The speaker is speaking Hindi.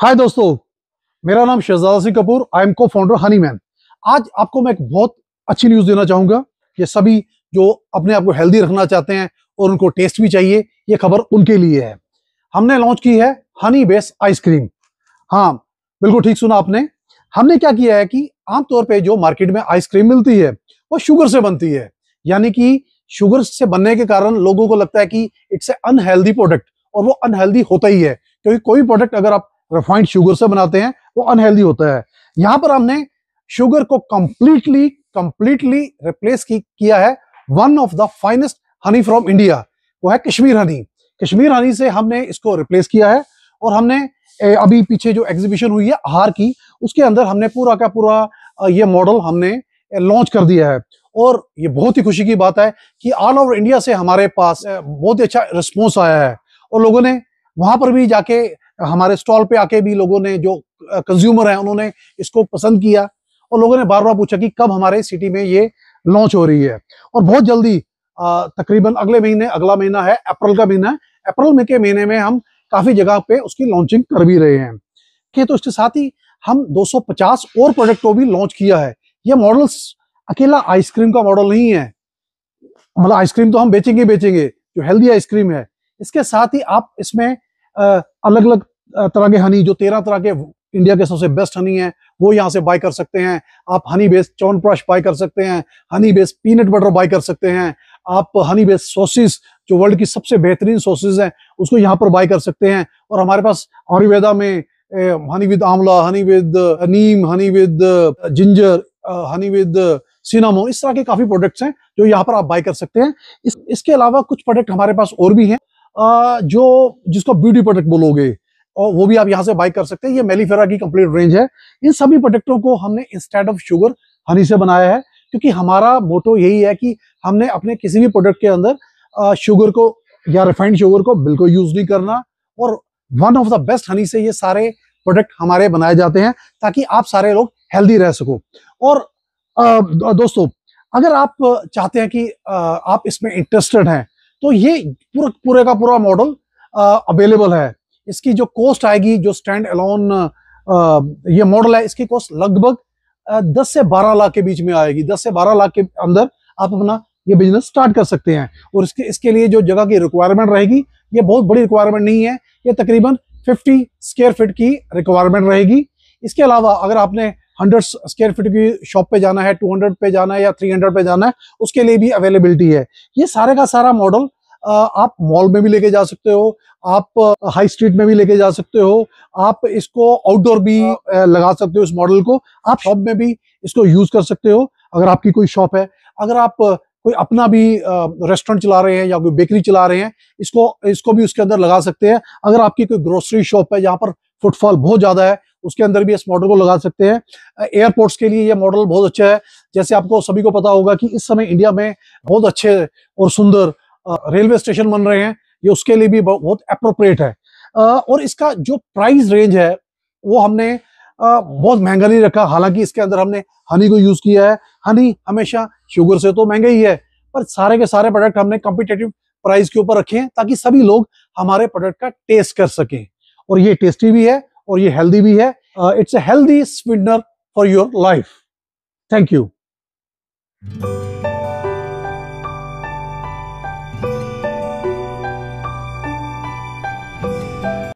हाय दोस्तों मेरा नाम Shahzada Singh Kapoor I am co founder Honeyman आज आपको मैं एक बहुत अच्छी न्यूज देना चाहूंगा ये सभी जो अपने आप को हेल्दी रखना चाहते हैं और उनको टेस्ट भी चाहिए ये खबर उनके लिए है हमने लॉन्च की है हनी बेस आइसक्रीम हाँ बिल्कुल ठीक सुना आपने हमने क्या किया है कि आमतौर पे जो मार्केट में आइसक्रीम मिलती है वो शुगर से बनती है यानी कि शुगर से बनने के कारण लोगों को लगता है कि इट्स ए अनहेल्दी प्रोडक्ट और वो अनहेल्दी होता ही है क्योंकि कोई प्रोडक्ट अगर आप रिफाइंड शुगर से बनाते हैं वो अनहेल्दी होता है यहां पर हमने शुगर को कंप्लीटली कंप्लीटली रिप्लेस किया है one of the finest honey from India वो है कश्मीर हनी कश्मीर हनी से हमने इसको रिप्लेस किया है और हमने अभी पीछे जो एग्जीबिशन हुई है आहार की उसके अंदर हमने पूरा का पूरा ये मॉडल हमने लॉन्च कर दिया है और ये बहुत ही खुशी की बात है कि ऑल ओवर इंडिया से हमारे पास बहुत ही अच्छा रिस्पॉन्स आया है और लोगों ने वहां पर भी जाके हमारे स्टॉल पे आके भी लोगों ने जो कंज्यूमर है उन्होंने इसको पसंद किया और लोगों ने बार बार पूछा कि कब हमारे सिटी में ये लॉन्च हो रही है और बहुत जल्दी तकरीबन अगले महीने अगला महीना है अप्रैल का महीना है अप्रैल में के महीने में हम काफ़ी जगह पे उसकी लॉन्चिंग कर भी रहे हैं तो इसके साथ ही हम 250 और प्रोडक्ट को भी लॉन्च किया है ये मॉडल्स अकेला आइसक्रीम का मॉडल नहीं है मतलब आइसक्रीम तो हम बेचेंगे बेचेंगे जो हेल्दी आइसक्रीम है इसके साथ ही आप इसमें अलग अलग तरह के हनी जो तेरह तरह के इंडिया के सबसे बेस्ट हनी है वो यहाँ से बाय कर सकते हैं आप honey based chyawanprash buy कर सकते हैं honey based peanut butter buy कर सकते हैं आप हनी बेस्ड सॉसेस जो वर्ल्ड की सबसे बेहतरीन सॉसेज हैं उसको यहाँ पर बाय कर सकते हैं और हमारे पास आयुर्वेदा में honey with amla honey with neem honey with ginger honey with cinnamon इस तरह के काफ़ी प्रोडक्ट्स हैं जो यहाँ पर आप बाय कर सकते हैं इस इसके अलावा कुछ प्रोडक्ट हमारे पास और भी हैं जो जिसको ब्यूटी प्रोडक्ट बोलोगे और वो भी आप यहाँ से बाय कर सकते हैं ये मेलीफेरा की कंप्लीट रेंज है इन सभी प्रोडक्टों को हमने इंस्टेड ऑफ शुगर हनी से बनाया है क्योंकि हमारा मोटो यही है कि हमने अपने किसी भी प्रोडक्ट के अंदर शुगर को या रिफाइंड शुगर को बिल्कुल यूज नहीं करना और one of the best honey से ये सारे प्रोडक्ट हमारे बनाए जाते हैं ताकि आप सारे लोग हेल्दी रह सको और आ, दोस्तों अगर आप चाहते हैं कि आ, आप इसमें इंटरेस्टेड हैं तो ये पूरा पूरे का पूरा मॉडल अवेलेबल है इसकी जो कॉस्ट आएगी जो स्टैंड अलोन ये मॉडल है इसकी कॉस्ट लगभग दस से बारह लाख के बीच में आएगी दस से बारह लाख के अंदर आप अपना ये बिजनेस स्टार्ट कर सकते हैं और इसके इसके लिए जो जगह की रिक्वायरमेंट रहेगी ये बहुत बड़ी रिक्वायरमेंट नहीं है ये तकरीबन 50 स्क्वायर फीट की रिक्वायरमेंट रहेगी इसके अलावा अगर आपने हंड्रेड स्क्वायर फीट की शॉप पे जाना है टू हंड्रेड पे जाना है या थ्री हंड्रेड पे जाना है उसके लिए भी अवेलेबिलिटी है ये सारे का सारा मॉडल आप मॉल में भी लेके जा सकते हो आप हाई स्ट्रीट में भी लेके जा सकते हो आप इसको आउटडोर भी लगा सकते हो इस मॉडल को आप शॉप में भी इसको यूज कर सकते हो अगर आपकी कोई शॉप है अगर आप कोई अपना भी रेस्टोरेंट चला रहे हैं या कोई बेकरी चला रहे हैं इसको इसको भी उसके अंदर लगा सकते हैं अगर आपकी कोई ग्रोसरी शॉप है जहाँ पर फुटफॉल बहुत ज़्यादा है उसके अंदर भी इस मॉडल को लगा सकते हैं एयरपोर्ट्स के लिए यह मॉडल बहुत अच्छा है जैसे आपको सभी को पता होगा कि इस समय इंडिया में बहुत अच्छे और सुंदर रेलवे स्टेशन बन रहे हैं ये उसके लिए भी बहुत अप्रोप्रिएट है और इसका जो प्राइस रेंज है वो हमने बहुत महंगा नहीं रखा हालांकि इसके अंदर हमने हनी को यूज किया है हनी हमेशा शुगर से तो महंगा ही है पर सारे के सारे प्रोडक्ट हमने कॉम्पिटेटिव प्राइस के ऊपर रखे हैं ताकि सभी लोग हमारे प्रोडक्ट का टेस्ट कर सकें और ये टेस्टी भी है और ये हेल्दी भी है it's a healthy sweetener for your life thank you